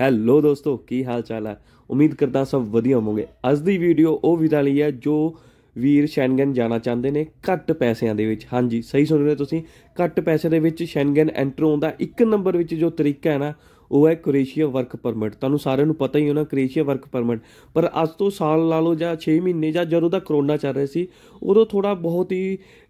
hello ਦੋਸਤੋ ਕੀ ਹਾਲ ਚਾਲ ਹੈ ਉਮੀਦ ਕਰਦਾ ਸਭ ਵਧੀਆ ਹੋਵੋਗੇ ਅੱਜ ਦੀ ਵੀਡੀਓ ਉਹ ਵੀਰਾਂ ਲਈ ਹੈ ਜੋ ਵੀਰ ਸ਼ੈਂਗਨ ਜਾਣਾ ਚਾਹੁੰਦੇ ਨੇ ਘੱਟ ਪੈਸਿਆਂ ਦੇ ਵਿੱਚ ਹਾਂਜੀ ਸਹੀ ਸੁਣ ਰਹੇ ਤੁਸੀਂ ਘੱਟ ਪੈਸੇ ਦੇ ਵਿੱਚ ਸ਼ੈਂਗਨ ਐਂਟਰ ਹੋਣ ਦਾ ਇੱਕ ਨੰਬਰ ਵਿੱਚ ਜੋ ਤਰੀਕਾ ਹੈ ਨਾ ਉਹ ਹੈ ਕ੍ਰੇਸ਼ੀਆ ਵਰਕ ਪਰਮਿਟ ਤੁਹਾਨੂੰ ਸਾਰਿਆਂ ਨੂੰ ਪਤਾ ਹੀ ਹੋਣਾ ਕ੍ਰੇਸ਼ੀਆ ਵਰਕ ਪਰਮਿਟ ਪਰ ਅੱਜ ਤੋਂ ਸਾਲ ਲਾ ਲਓ ਜਾਂ 6 ਮਹੀਨੇ ਜਾਂ ਜਦੋਂ ਦਾ ਕਰੋਨਾ ਚੱਲ ਰਿਹਾ ਸੀ ਉਦੋਂ ਥੋੜਾ ਬਹੁਤ ਹੀ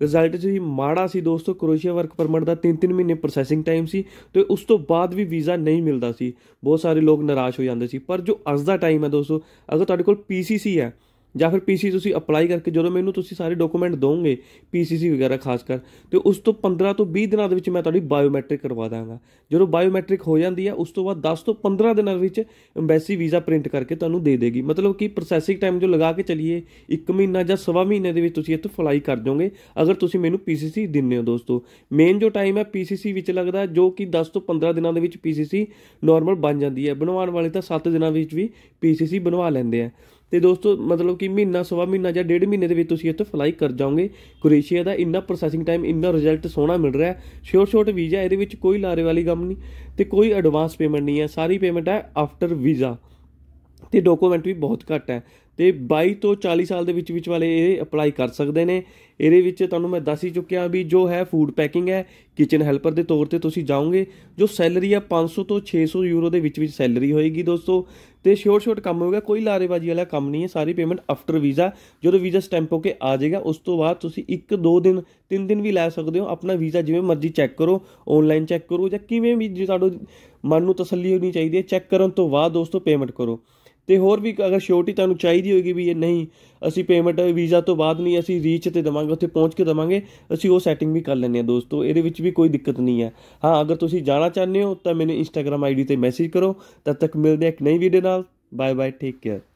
ਰਿਜ਼ਲਟ ਜੀ ਮਾੜਾ ਸੀ ਦੋਸਤੋ ਕ੍ਰੇਸ਼ੀਆ ਵਰਕ ਪਰਮਿਟ ਦਾ 3-3 ਮਹੀਨੇ ਪ੍ਰੋਸੈਸਿੰਗ ਟਾਈਮ ਸੀ ਤੇ ਉਸ ਤੋਂ ਬਾਅਦ ਵੀ ਵੀਜ਼ਾ ਨਹੀਂ ਮਿਲਦਾ ਸੀ ਬਹੁਤ ਸਾਰੇ ਲੋਕ ਨਿਰਾਸ਼ ਹੋ ਜਾਂਦੇ ਸੀ ਪਰ ਜੋ ਅੱਜ ਦਾ ਟਾਈਮ ਹੈ ਦੋਸਤੋ ਅਗਰ ਤੁਹਾਡੇ ਕੋਲ ਪੀਸੀਸੀ ਹੈ ਜਾਂ ਫਿਰ ਪੀਸੀ ਤੁਸੀਂ ਅਪਲਾਈ ਕਰਕੇ ਜਦੋਂ ਮੈਨੂੰ ਤੁਸੀਂ ਸਾਰੇ ਡਾਕੂਮੈਂਟ ਦੋਗੇ ਪੀਸੀਸੀ ਵਗੈਰਾ ਖਾਸ ਕਰ ਤੇ ਉਸ ਤੋਂ 15 ਤੋਂ 20 ਦਿਨਾਂ ਦੇ ਵਿੱਚ ਮੈਂ ਤੁਹਾਡੀ ਬਾਇਓਮੈਟ੍ਰਿਕ ਕਰਵਾ ਦਾਂਗਾ ਜਦੋਂ ਬਾਇਓਮੈਟ੍ਰਿਕ ਹੋ ਜਾਂਦੀ ਹੈ ਉਸ ਤੋਂ ਬਾਅਦ 10 ਤੋਂ 15 ਦਿਨਾਂ ਵਿੱਚ ਐਮਬੈਸੀ ਵੀਜ਼ਾ ਪ੍ਰਿੰਟ ਕਰਕੇ ਤੁਹਾਨੂੰ ਦੇ ਦੇਗੀ ਮਤਲਬ ਕਿ ਪ੍ਰੋਸੈਸਿੰਗ ਟਾਈਮ ਜੋ ਲਗਾ ਕੇ ਚੱਲੀਏ 1 ਮਹੀਨਾ ਜਾਂ ਸਵਾ ਮਹੀਨੇ ਦੇ ਵਿੱਚ ਤੁਸੀਂ ਇੱਥੇ ਫਲਾਈ ਕਰ ਜਾਓਗੇ ਅਗਰ ਤੁਸੀਂ ਮੈਨੂੰ ਪੀਸੀਸੀ ਦਿੰਨੇ ਹੋ ਦੋਸਤੋ ਮੇਨ ਜੋ ਟਾਈਮ ਹੈ ਪੀਸੀਸੀ ਵਿੱਚ ਲੱਗਦਾ ਜੋ ਕਿ 10 ਤੋਂ 15 ਦਿਨਾਂ ਦੇ ਵਿੱਚ ਪੀਸੀਸੀ ਨਾਰਮਲ ਬਣ ਜਾਂਦੀ ਹੈ ਬਣਵਾਉਣ ਵਾਲੇ ਤਾਂ 7 ਦਿਨਾਂ ਵਿੱਚ ਵੀ ਪੀਸੀਸੀ ਬਣਵਾ ਲੈਂਦੇ ਆ ਤੇ ਦੋਸਤੋ ਮਤਲਬ ਕਿ ਮਹੀਨਾ ਸਵਾ ਮਹੀਨਾ ਜਾਂ ਡੇਢ ਮਹੀਨੇ ਦੇ ਵਿੱਚ ਤੁਸੀਂ ਇੱਥੇ ਫਲਾਈ ਕਰ ਜਾਓਗੇ ਕੁਰੇਸ਼ੀਆ ਦਾ ਇੰਨਾ ਪ੍ਰੋਸੈਸਿੰਗ ਟਾਈਮ ਇੰਨਾ ਰਿਜ਼ਲਟ ਸੋਹਣਾ ਮਿਲ ਰਿਹਾ ਸ਼ੋਰ ਸ਼ੋਰਟ ਵੀਜ਼ਾ ਇਹਦੇ ਵਿੱਚ ਕੋਈ ਲਾਰੇ ਵਾਲੀ ਗੱਲ ਨਹੀਂ ਤੇ ਕੋਈ ਐਡਵਾਂਸ ਪੇਮੈਂਟ ਨਹੀਂ ਹੈ ਸਾਰੀ ਪੇਮੈਂਟ ਹੈ ਆਫਟਰ ਵੀਜ਼ਾ ਤੇ ਡਾਕੂਮੈਂਟ ਵੀ ਬਹੁਤ ਘੱਟ ਹੈ ਤੇ 22 ਤੋਂ 40 ਸਾਲ ਦੇ ਵਿੱਚ ਵਿੱਚ ਵਾਲੇ ਇਹ ਅਪਲਾਈ ਕਰ ਸਕਦੇ ਨੇ ਇਹਦੇ ਵਿੱਚ ਤੁਹਾਨੂੰ ਮੈਂ ਦੱਸ ਹੀ ਚੁੱਕਿਆ ਵੀ ਜੋ ਹੈ ਫੂਡ ਪੈਕਿੰਗ ਹੈ ਕਿਚਨ ਹੈਲਪਰ ਦੇ ਤੌਰ ਤੇ ਤੁਸੀਂ ਜਾਓਗੇ ਜੋ ਸੈਲਰੀ ਆ 500 ਤੋਂ 600 ਯੂਰੋ ਦੇ ਵਿੱਚ ਵਿੱਚ ਸੈਲਰੀ ਹੋਏਗੀ ਦੋਸਤੋ ਤੇ ਸ਼ੋਰਟ ਸ਼ੋਰਟ ਕੰਮ ਹੋਏਗਾ ਕੋਈ ਲਾਰੇਬਾਜ਼ੀ ਵਾਲਾ ਕੰਮ ਨਹੀਂ ਹੈ ਸਾਰੀ ਪੇਮੈਂਟ ਆਫਟਰ ਵੀਜ਼ਾ ਜਦੋਂ ਵੀਜ਼ਾ ਸਟੈਂਪ ਹੋ ਕੇ ਆ ਜਾਏਗਾ ਉਸ ਤੋਂ ਬਾਅਦ ਤੁਸੀਂ 1 2 ਦਿਨ 3 ਦਿਨ ਵੀ ਲੈ ਸਕਦੇ ਹੋ ਆਪਣਾ ਵੀਜ਼ਾ ਜਿਵੇਂ ਮਰਜ਼ੀ ਚੈੱਕ ਕਰੋ ਆਨਲਾਈਨ ਚੈੱਕ ਕਰੋ ਜਾਂ ਕਿਵੇਂ ਵੀ ਜੇ ਤੁਹਾਡਾ ਮਨ ਨੂੰ ਤਸੱਲੀ ਹੋਣੀ ਚਾਹੀਦੀ ਹੈ ਚੈੱਕ ਕਰਨ ਤੋਂ ਬਾਅਦ ਦੋਸਤੋ ਪੇਮੈਂਟ ਕਰੋ ਤੇ ਹੋਰ ਵੀ ਅਗਰ ਸ਼ੋਰਟੀ ਤੁਹਾਨੂੰ ਚਾਹੀਦੀ ਹੋਏਗੀ ਵੀ ਇਹ ਨਹੀਂ ਅਸੀਂ ਪੇਮੈਂਟ ਵੀਜ਼ਾ ਤੋਂ ਬਾਅਦ ਨਹੀਂ ਅਸੀਂ ਰੀਚ ਤੇ ਦਵਾਂਗੇ ਉੱਥੇ ਪਹੁੰਚ ਕੇ ਦਵਾਂਗੇ ਅਸੀਂ ਉਹ ਸੈਟਿੰਗ ਵੀ ਕਰ ਲੈਂਦੇ ਆ ਦੋਸਤੋ ਇਹਦੇ ਵਿੱਚ ਵੀ ਕੋਈ ਦਿੱਕਤ ਨਹੀਂ ਹੈ ਹਾਂ ਅਗਰ ਤੁਸੀਂ ਜਾਣਾ ਚਾਹੁੰਦੇ ਹੋ ਤਾਂ ਮੈਨੂੰ ਇੰਸਟਾਗ੍ਰam ਆਈਡੀ ਤੇ ਮੈਸੇਜ ਕਰੋ ਤਦ ਤੱਕ ਮਿਲਦੇ ਆ ਇੱਕ ਨਵੀਂ ਵੀਡੀਓ ਨਾਲ ਬਾਏ ਬਾਏ ਟੇਕ ਕੇਅਰ